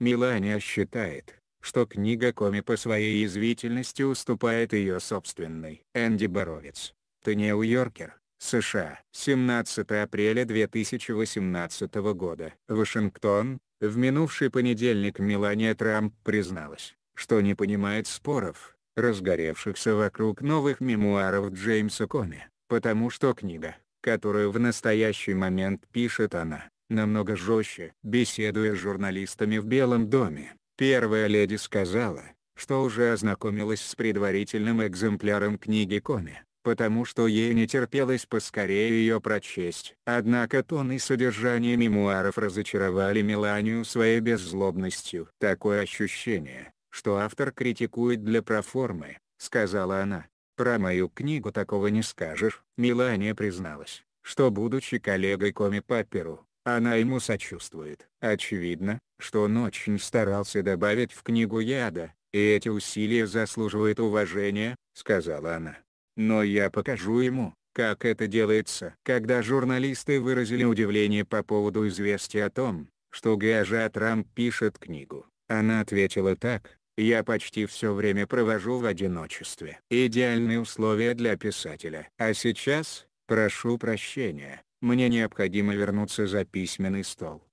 Милания считает, что книга Коми по своей язвительности уступает ее собственной. Энди Боровец. Ты Нью-Йоркер, США. 17 апреля 2018 года. Вашингтон. В минувший понедельник Мелания Трамп призналась, что не понимает споров, разгоревшихся вокруг новых мемуаров Джеймса Коми, потому что книга, которую в настоящий момент пишет она, намного жестче. Беседуя с журналистами в Белом доме, первая леди сказала, что уже ознакомилась с предварительным экземпляром книги Коми, потому что ей не терпелось поскорее ее прочесть. Однако тон и содержание мемуаров разочаровали Меланию своей беззлобностью. «Такое ощущение, что автор критикует для проформы», — сказала она. «Про мою книгу такого не скажешь», — Мелания призналась что будучи коллегой Коми Папперу, она ему сочувствует. Очевидно, что он очень старался добавить в книгу яда, и эти усилия заслуживают уважения, сказала она. Но я покажу ему, как это делается. Когда журналисты выразили удивление по поводу известия о том, что Гажа Трамп пишет книгу, она ответила так, «Я почти все время провожу в одиночестве. Идеальные условия для писателя. А сейчас, прошу прощения, мне необходимо вернуться за письменный стол.